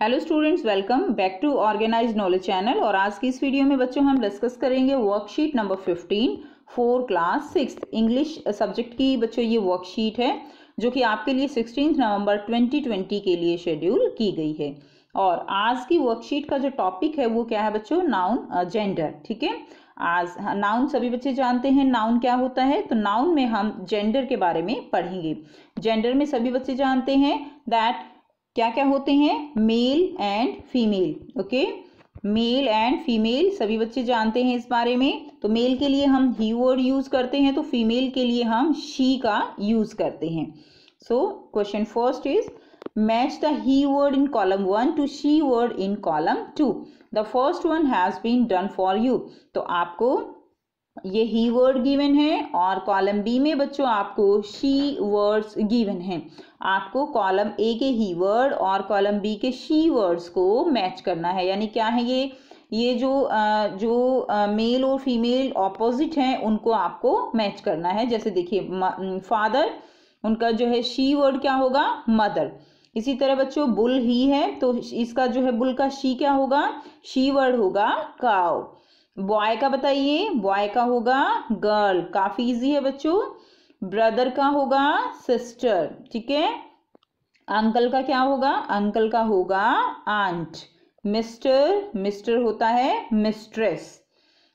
Hello students welcome back to organize knowledge channel और आज की इस वीडियो में बच्चों हम डिस्कस करेंगे worksheet number fifteen four class six English subject की बच्चों ये वर्कशीट है जो कि आपके लिए सिक्सटीन नवंबर ट्वेंटी ट्वेंटी के लिए शेड्यूल की गई है और आज की वर्कशीट का जो टॉपिक है वो क्या है बच्चों नाउन जेंडर uh, ठीक है आज नाउन हाँ, सभी बच्चे जानते हैं नाउन क्या होता है तो नाउन में हम जेंडर के बारे में पढ़ेंगे जेंडर में सभी बच्चे जानते हैं दैट क्या क्या होते हैं male and female okay male and female सभी बच्चे जानते हैं इस बारे में तो मेल के लिए हम ही वर्ड यूज़ करते हैं तो फीमेल के लिए हम शी का यूज़ करते हैं so question first is match the he word in column one to she word in column two the first one has been done for you तो आपको ये ही वर्ड गिवन है और कॉलम बी में बच्चों आपको शी वर्ड्स गिवन है आपको कॉलम ए के ही वर्ड और कॉलम बी के शी वर्ड्स को मैच करना है यानी क्या है ये ये जो जो मेल और फीमेल ऑपोजिट हैं उनको आपको मैच करना है जैसे देखिए फादर उनका जो है शी वर्ड क्या होगा मदर इसी तरह बच्चों बुल ही है तो इसका जो है बुल का शी क्या होगा शी वर्ड होगा काओ बॉय का बताइए बॉय का होगा गर्ल काफी इजी है बच्चों ब्रदर का होगा सिस्टर ठीक है अंकल का क्या होगा अंकल का होगा आंट मिस्टर मिस्टर होता है मिस्ट्रेस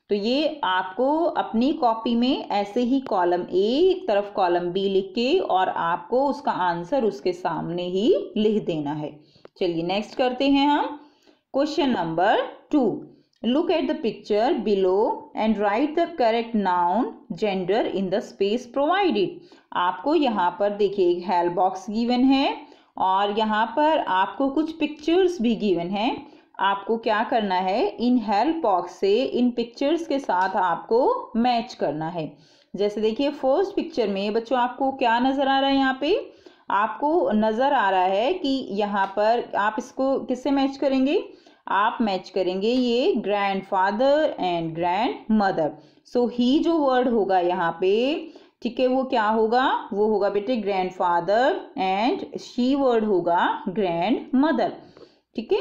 तो ये आपको अपनी कॉपी में ऐसे ही कॉलम ए एक तरफ कॉलम बी लिख के और आपको उसका आंसर उसके सामने ही लिख देना है चलिए नेक्स्ट करते हैं हम question number two Look at the picture below and write the correct noun gender in the space provided. आपको यहाँ पर देखिए एक हेल्प बॉक्स गिवन है और यहाँ पर आपको कुछ पिक्चर्स भी गिवन है आपको क्या करना है इन हेल्प बॉक्स से इन पिक्चर्स के साथ आपको मैच करना है जैसे देखिए फर्स्ट पिक्चर में बच्चों आपको क्या नज़र आ रहा है यहाँ पे आपको नज़र आ रहा है कि यहाँ पर आप इसको किससे मैच करेंगे आप मैच करेंगे ये grandfather and grandmother so he जो वर्ड होगा यहाँ पे ठीक है वो क्या होगा वो होगा बेटे grandfather and she word होगा ग्रैंड मदर ठीक है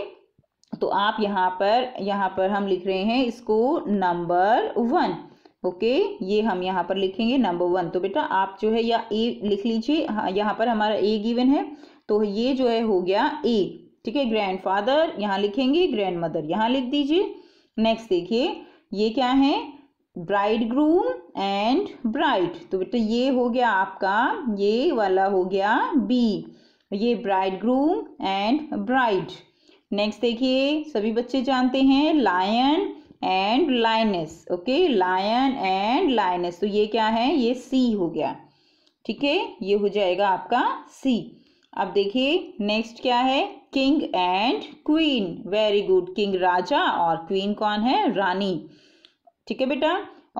तो आप यहाँ पर यहाँ पर हम लिख रहे हैं इसको नंबर वन ओके okay, ये हम यहाँ पर लिखेंगे नंबर वन तो बेटा आप जो है या ए लिख लीजिए यहाँ पर हमारा ए गिवन है तो ये जो है हो गया ए ठीक है ग्रैंड फादर यहाँ लिखेंगे ग्रैंड मदर यहाँ लिख दीजिए नेक्स्ट देखिए ये क्या है ब्राइड ग्रूम एंड ब्राइड तो बेटा ये हो गया आपका ये वाला हो गया बी ये bridegroom and bride next देखिए सभी बच्चे जानते हैं lion and lioness okay lion and lioness तो ये क्या है ये सी हो गया ठीक है ये हो जाएगा आपका सी अब देखिए नेक्स्ट क्या है king and queen very good king राजा और क्वीन कौन है रानी ठीक है बेटा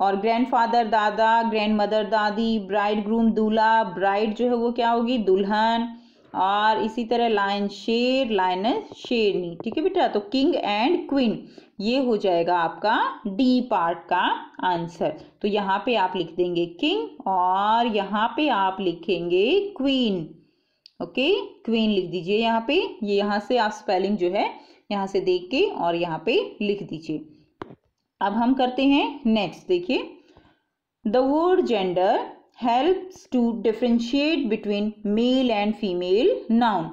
और ग्रैंडफादर दादा ग्रैंड मदर दादी ब्राइड ग्रूम दूल्हा ब्राइड जो है वो क्या होगी दुल्हन और इसी तरह लाइन शेर लाइन शेरनी ठीक है बेटा तो किंग एंड क्वीन ये हो जाएगा आपका डी पार्ट का आंसर तो यहाँ पे आप लिख देंगे किंग और यहाँ पे आप लिखेंगे क्वीन ओके क्वीन लिख दीजिए यहाँ पे ये यहाँ से आप स्पेलिंग जो है यहाँ से देख के और यहाँ पे लिख दीजिए अब हम करते हैं नेक्स्ट देखिए the word gender help to differentiate between male and female noun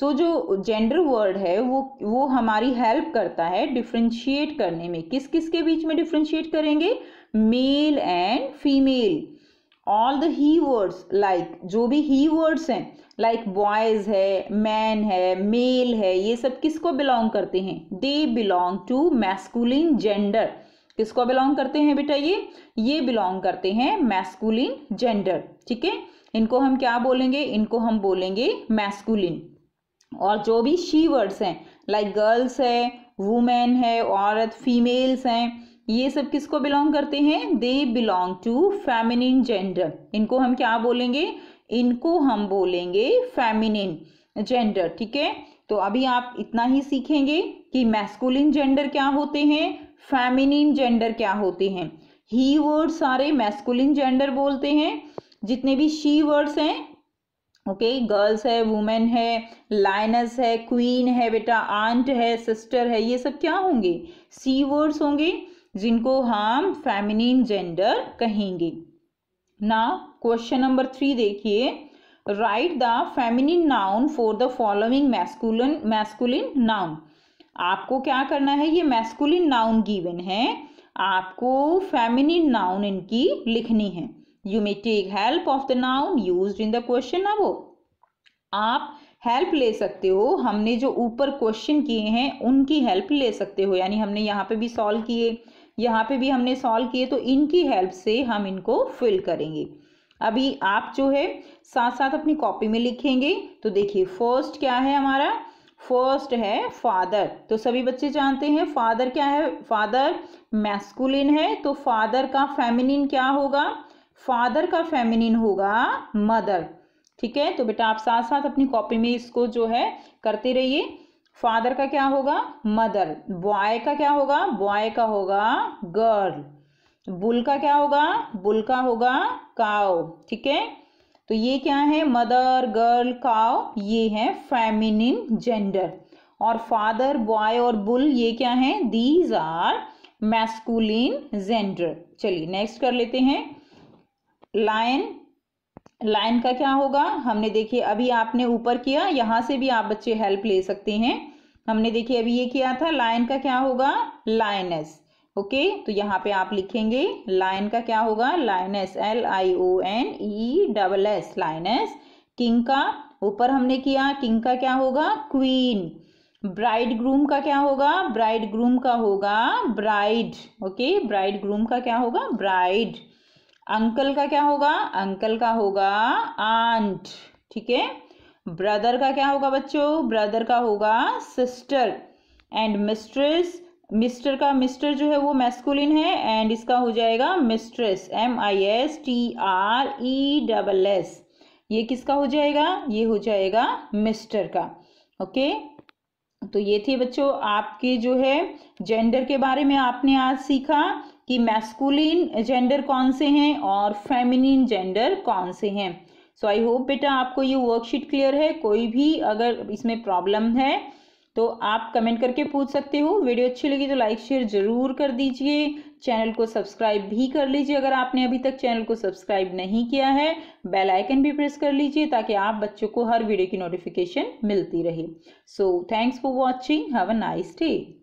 so जो जेंडर वर्ड है वो वो हमारी हेल्प करता है डिफ्रेंशिएट करने में किस किस के बीच में डिफ्रेंशिएट करेंगे male and female all the he words like जो भी ही वर्ड्स हैं लाइक बॉयज है मैन है मेल है ये सब किसको बिलोंग करते हैं they belong to masculine gender किसको बिलोंग करते हैं बेटा ये ये बिलोंग करते हैं मैस्कुलिन जेंडर ठीक है इनको हम क्या बोलेंगे इनको हम बोलेंगे मैस्कुलिन और जो भी शी वर्ड्स हैं लाइक गर्ल्स है वुमेन है औरत फीमेल्स हैं ये सब किसको बिलोंग करते हैं they belong to feminine gender इनको हम क्या बोलेंगे इनको हम बोलेंगे फेमिनिन जेंडर ठीक है तो अभी आप इतना ही सीखेंगे कि मैस्कुलिन जेंडर क्या होते हैं फेमिनिन जेंडर क्या होते हैं ही वर्ड सारे मैस्कुलिन जेंडर बोलते हैं जितने भी शी वर्ड्स हैं ओके गर्ल्स है वुमेन है लाइनस है क्वीन है बेटा आंट है सिस्टर है ये सब क्या होंगे सी वर्ड्स होंगे जिनको हम फेमिनिन जेंडर कहेंगे ना क्वेश्चन नंबर थ्री देखिए write the feminine noun for the following masculine masculine noun आपको क्या करना है ये मैस्कुलिन नाउन गिवन है आपको फेमिनिन नाउन इनकी लिखनी है you may take help of the noun use in the question ना वो आप हेल्प ले सकते हो हमने जो ऊपर क्वेश्चन किए हैं उनकी हेल्प ले सकते हो यानी हमने यहाँ पे भी सॉल्व किए यहाँ पे भी हमने सॉल्व किए तो इनकी हेल्प से हम इनको फिल करेंगे अभी आप जो है साथ साथ अपनी कॉपी में लिखेंगे तो देखिए फर्स्ट क्या है हमारा फर्स्ट है फादर तो सभी बच्चे जानते हैं फादर क्या है फादर मैस्कुलिन है तो फादर का फेमिनिन क्या होगा फादर का फेमिनिन होगा मदर ठीक है तो बेटा आप साथ साथ अपनी कॉपी में इसको जो है करते रहिए फादर का क्या होगा मदर बॉय का क्या होगा बॉय का होगा गर्ल बुल का क्या होगा बुल का होगा काओ ठीक है तो ये क्या है मदर गर्ल काओ ये है फेमिनिन जेंडर और फादर बॉय और बुल ये क्या है दीज आर मैस्कुलिन जेंडर चलिए नेक्स्ट कर लेते हैं लायन लाइन का क्या होगा हमने देखिए अभी आपने ऊपर किया यहाँ से भी आप बच्चे हेल्प ले सकते हैं हमने देखिए अभी ये किया था लाइन का क्या होगा लाइनस ओके तो यहाँ पे आप लिखेंगे लाइन का क्या होगा lioness L I O N E double S lioness king का ऊपर हमने किया किंग का क्या होगा क्वीन ब्राइड ग्रूम का क्या होगा ब्राइड ग्रूम का होगा ब्राइड ओके ब्राइड ग्रूम का क्या होगा ब्राइड अंकल का क्या होगा अंकल का होगा आंट ठीक है ब्रदर का क्या होगा बच्चों ब्रदर का होगा सिस्टर एंड मिस्ट्रेस मिस्टर का मिस्टर जो है वो मैस्कुलिन है एंड इसका हो जाएगा mistress M I S T R E double S ये किसका हो जाएगा ये हो जाएगा मिस्टर का ओके तो ये थे बच्चों आपके जो है जेंडर के बारे में आपने आज सीखा कि मैस्कुलिन जेंडर कौन से हैं और फेमिनिन जेंडर कौन से हैं सो आई होप बेटा आपको ये वर्कशीट क्लियर है कोई भी अगर इसमें प्रॉब्लम है तो आप कमेंट करके पूछ सकते हो वीडियो अच्छी लगी तो लाइक शेयर जरूर कर दीजिए चैनल को सब्सक्राइब भी कर लीजिए अगर आपने अभी तक चैनल को सब्सक्राइब नहीं किया है बेल आइकन भी प्रेस कर लीजिए ताकि आप बच्चों को हर वीडियो की नोटिफिकेशन मिलती रहे so thanks for watching have a nice day